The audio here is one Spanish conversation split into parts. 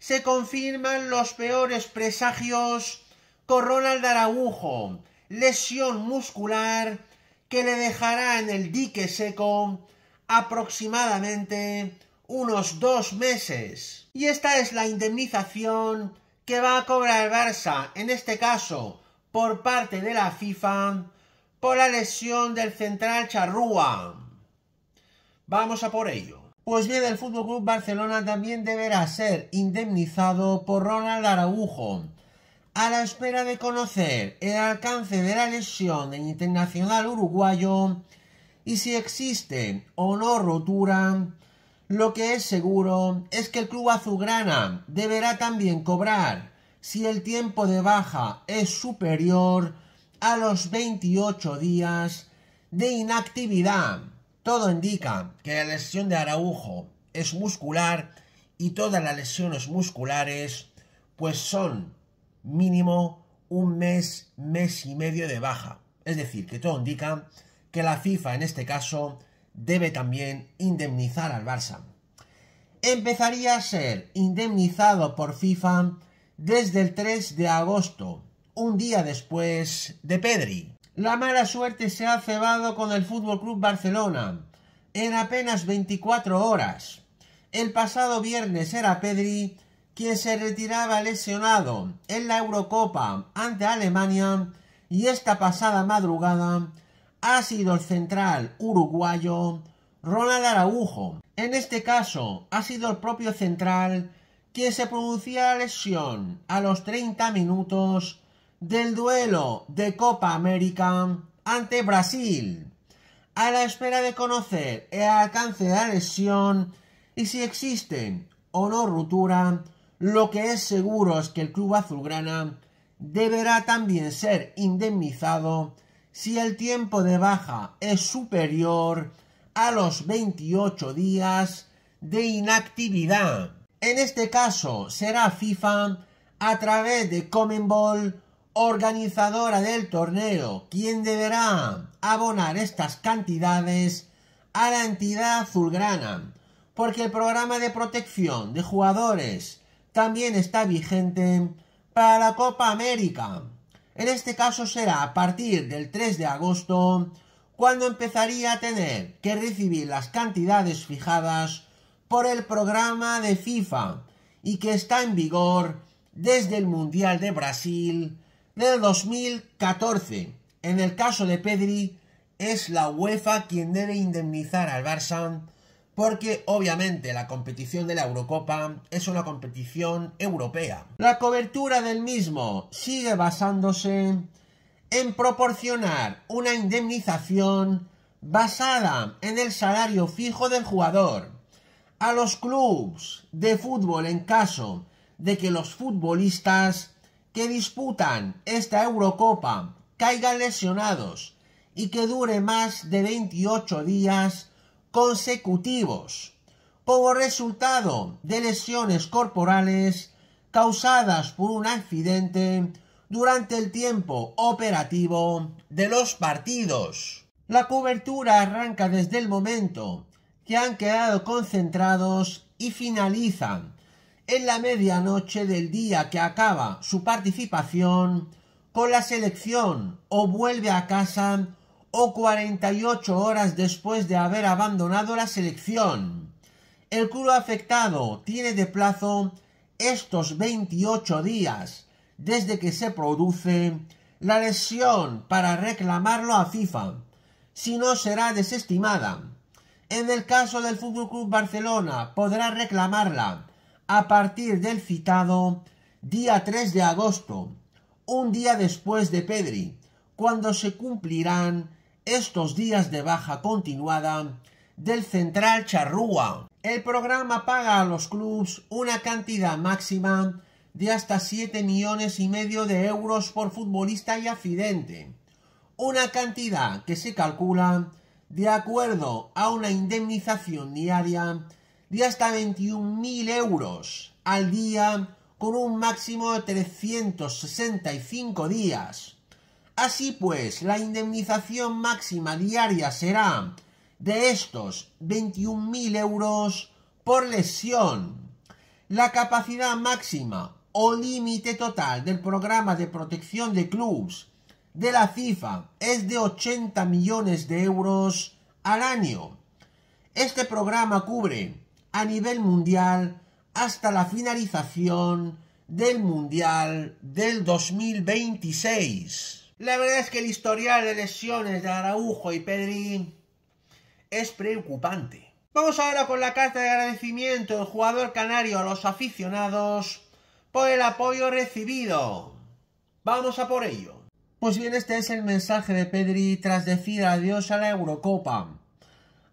se confirman los peores presagios con Ronald Araujo, lesión muscular que le dejará en el dique seco aproximadamente unos dos meses. Y esta es la indemnización que va a cobrar el Barça, en este caso por parte de la FIFA, por la lesión del central Charrúa. Vamos a por ello. Pues bien, el FC Club Barcelona también deberá ser indemnizado por Ronald Aragujo A la espera de conocer el alcance de la lesión del internacional uruguayo y si existe o no rotura, lo que es seguro es que el club azulgrana deberá también cobrar si el tiempo de baja es superior a los 28 días de inactividad. Todo indica que la lesión de Araujo es muscular y todas las lesiones musculares pues son mínimo un mes, mes y medio de baja. Es decir, que todo indica que la FIFA en este caso debe también indemnizar al Barça. Empezaría a ser indemnizado por FIFA desde el 3 de agosto, un día después de Pedri. La mala suerte se ha cebado con el Fútbol Club Barcelona. En apenas 24 horas. El pasado viernes era Pedri quien se retiraba lesionado en la Eurocopa ante Alemania y esta pasada madrugada ha sido el central uruguayo Ronald Araujo. En este caso ha sido el propio central quien se producía la lesión a los 30 minutos del duelo de Copa América ante Brasil, a la espera de conocer el alcance de la lesión y si existen o no ruptura, lo que es seguro es que el club azulgrana deberá también ser indemnizado si el tiempo de baja es superior a los 28 días de inactividad. En este caso será FIFA a través de Ball organizadora del torneo, quien deberá abonar estas cantidades a la entidad azulgrana, porque el programa de protección de jugadores también está vigente para la Copa América. En este caso será a partir del 3 de agosto cuando empezaría a tener que recibir las cantidades fijadas por el programa de FIFA y que está en vigor desde el Mundial de Brasil del 2014. En el caso de Pedri, es la UEFA quien debe indemnizar al Barça porque obviamente la competición de la Eurocopa es una competición europea. La cobertura del mismo sigue basándose en proporcionar una indemnización basada en el salario fijo del jugador a los clubes de fútbol en caso de que los futbolistas que disputan esta Eurocopa caigan lesionados y que dure más de 28 días consecutivos como resultado de lesiones corporales causadas por un accidente durante el tiempo operativo de los partidos. La cobertura arranca desde el momento que han quedado concentrados y finalizan en la medianoche del día que acaba su participación con la selección o vuelve a casa o 48 horas después de haber abandonado la selección. El club afectado tiene de plazo estos 28 días desde que se produce la lesión para reclamarlo a FIFA, si no será desestimada. En el caso del FC Barcelona podrá reclamarla a partir del citado día 3 de agosto, un día después de Pedri, cuando se cumplirán estos días de baja continuada del Central Charrúa. El programa paga a los clubes una cantidad máxima de hasta 7 millones y medio de euros por futbolista y accidente, una cantidad que se calcula de acuerdo a una indemnización diaria de hasta 21.000 euros al día con un máximo de 365 días. Así pues, la indemnización máxima diaria será de estos 21.000 euros por lesión. La capacidad máxima o límite total del programa de protección de clubes de la FIFA es de 80 millones de euros al año. Este programa cubre a nivel mundial hasta la finalización del Mundial del 2026. La verdad es que el historial de lesiones de Araujo y Pedri es preocupante. Vamos ahora con la carta de agradecimiento del jugador canario a los aficionados por el apoyo recibido. Vamos a por ello. Pues bien, este es el mensaje de Pedri tras decir adiós a la Eurocopa.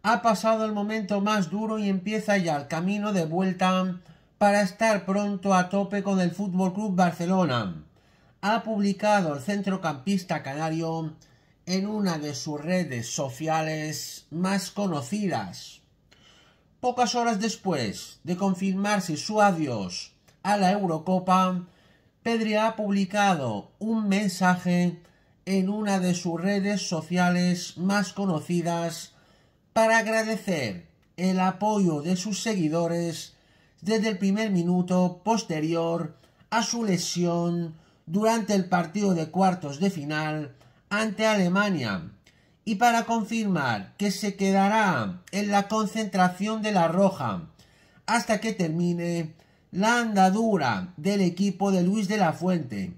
Ha pasado el momento más duro y empieza ya el camino de vuelta para estar pronto a tope con el Fútbol Club Barcelona. Ha publicado el centrocampista canario en una de sus redes sociales más conocidas. Pocas horas después de confirmarse su adiós a la Eurocopa, Pedri ha publicado un mensaje en una de sus redes sociales más conocidas para agradecer el apoyo de sus seguidores desde el primer minuto posterior a su lesión durante el partido de cuartos de final ante Alemania y para confirmar que se quedará en la concentración de la Roja hasta que termine la andadura del equipo de Luis de la Fuente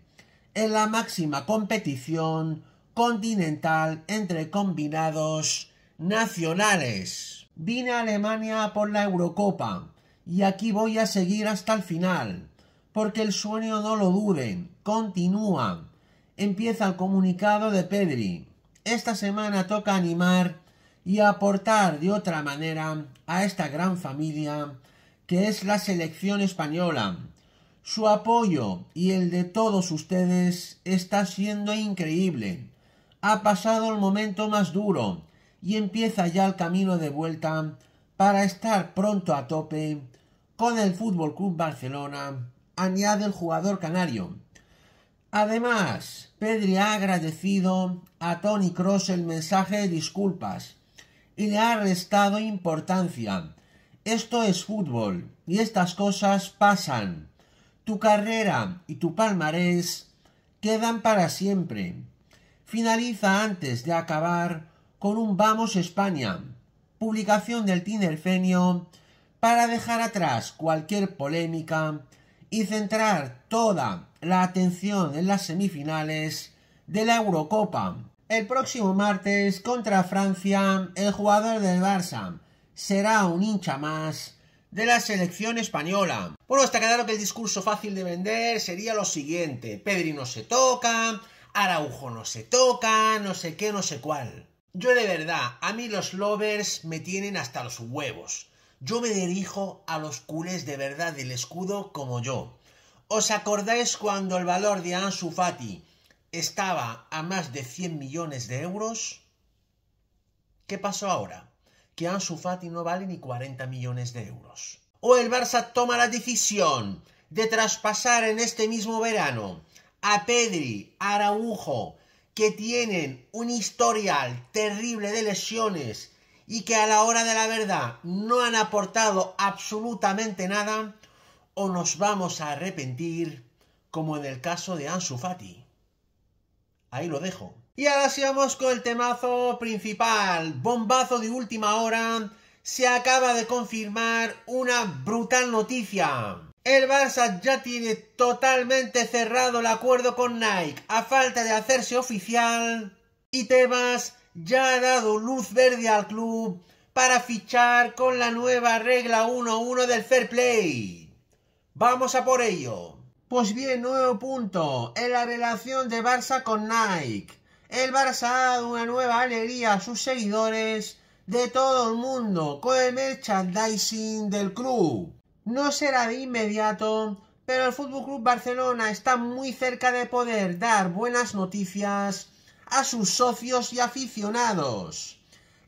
en la máxima competición continental entre combinados nacionales. Vine a Alemania por la Eurocopa y aquí voy a seguir hasta el final, porque el sueño no lo duden, continúan. Empieza el comunicado de Pedri. Esta semana toca animar y aportar de otra manera a esta gran familia que es la selección española. Su apoyo y el de todos ustedes está siendo increíble. Ha pasado el momento más duro y empieza ya el camino de vuelta para estar pronto a tope con el Fútbol Club Barcelona, añade el jugador canario. Además, Pedri ha agradecido a Tony Cross el mensaje de disculpas y le ha restado importancia. Esto es fútbol y estas cosas pasan. Tu carrera y tu palmarés quedan para siempre. Finaliza antes de acabar con un Vamos España, publicación del Fenio. para dejar atrás cualquier polémica y centrar toda la atención en las semifinales de la Eurocopa. El próximo martes contra Francia, el jugador del Barça será un hincha más de la selección española. Bueno, está claro que el discurso fácil de vender sería lo siguiente. Pedri no se toca, Araujo no se toca, no sé qué, no sé cuál. Yo de verdad, a mí los lovers me tienen hasta los huevos. Yo me dirijo a los culés de verdad del escudo como yo. ¿Os acordáis cuando el valor de Ansu Fati estaba a más de 100 millones de euros? ¿Qué pasó ahora? Que Ansu Fati no vale ni 40 millones de euros. O el Barça toma la decisión de traspasar en este mismo verano a Pedri, Araujo, que tienen un historial terrible de lesiones y que a la hora de la verdad no han aportado absolutamente nada, o nos vamos a arrepentir, como en el caso de Ansu Fati. Ahí lo dejo. Y ahora sí vamos con el temazo principal, bombazo de última hora. Se acaba de confirmar una brutal noticia. El Barça ya tiene totalmente cerrado el acuerdo con Nike, a falta de hacerse oficial. Y Tebas ya ha dado luz verde al club para fichar con la nueva regla 1-1 del Fair Play. Vamos a por ello. Pues bien, nuevo punto en la relación de Barça con Nike. El Barça ha dado una nueva alegría a sus seguidores de todo el mundo con el merchandising del club no será de inmediato, pero el Fútbol Club Barcelona está muy cerca de poder dar buenas noticias a sus socios y aficionados.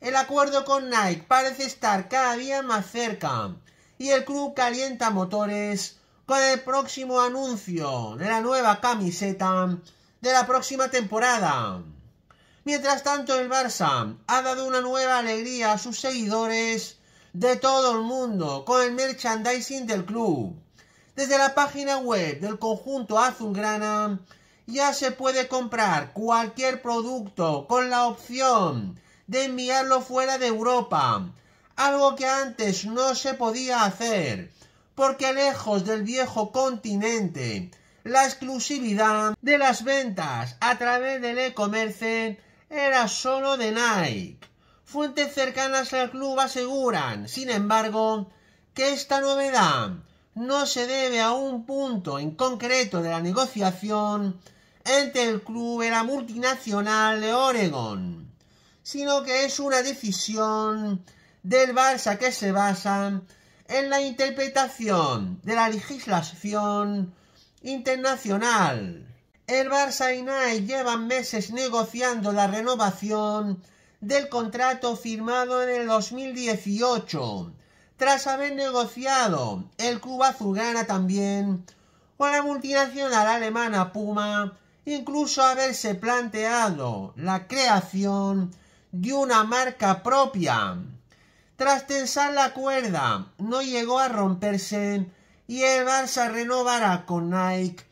El acuerdo con Nike parece estar cada día más cerca y el club calienta motores con el próximo anuncio de la nueva camiseta de la próxima temporada. Mientras tanto, el Barça ha dado una nueva alegría a sus seguidores de todo el mundo con el merchandising del club. Desde la página web del conjunto azulgrana ya se puede comprar cualquier producto con la opción de enviarlo fuera de Europa, algo que antes no se podía hacer, porque lejos del viejo continente, la exclusividad de las ventas a través del e-commerce era solo de Nike. Fuentes cercanas al club aseguran, sin embargo, que esta novedad no se debe a un punto en concreto de la negociación entre el club y la multinacional de Oregon, sino que es una decisión del Barça que se basa en la interpretación de la legislación internacional. El Barça y Nike llevan meses negociando la renovación del contrato firmado en el 2018. Tras haber negociado, el club azulgrana también, o la multinacional alemana Puma, incluso haberse planteado la creación de una marca propia. Tras tensar la cuerda, no llegó a romperse y el Barça renovará con Nike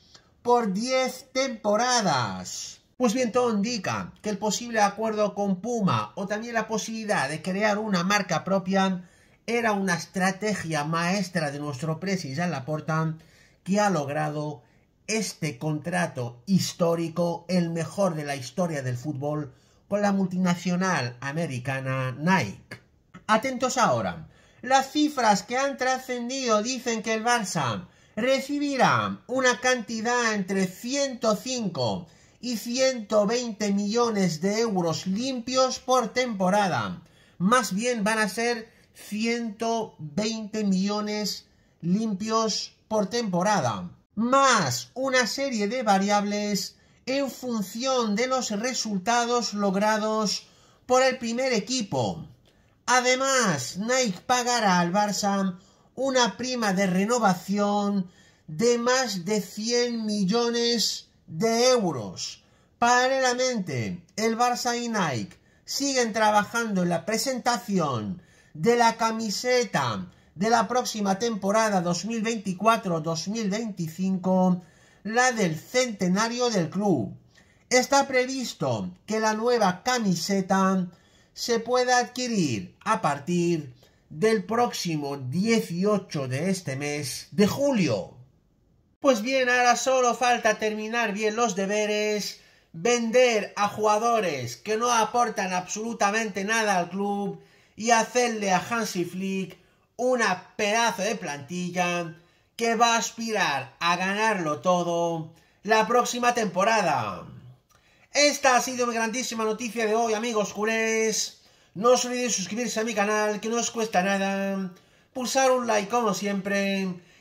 por 10 temporadas. Pues bien, todo indica que el posible acuerdo con Puma o también la posibilidad de crear una marca propia era una estrategia maestra de nuestro presidente Jean Laporta que ha logrado este contrato histórico, el mejor de la historia del fútbol, con la multinacional americana Nike. Atentos ahora. Las cifras que han trascendido dicen que el Barça recibirá una cantidad entre 105 y 120 millones de euros limpios por temporada. Más bien van a ser 120 millones limpios por temporada. Más una serie de variables en función de los resultados logrados por el primer equipo. Además, Nike pagará al Barça una prima de renovación de más de 100 millones de euros. Paralelamente, el Barça y Nike siguen trabajando en la presentación de la camiseta de la próxima temporada 2024-2025, la del centenario del club. Está previsto que la nueva camiseta se pueda adquirir a partir del próximo 18 de este mes de julio. Pues bien, ahora solo falta terminar bien los deberes, vender a jugadores que no aportan absolutamente nada al club y hacerle a Hansi Flick una pedazo de plantilla que va a aspirar a ganarlo todo la próxima temporada. Esta ha sido mi grandísima noticia de hoy, amigos culés. No os olvidéis suscribirse a mi canal, que no os cuesta nada. Pulsar un like como siempre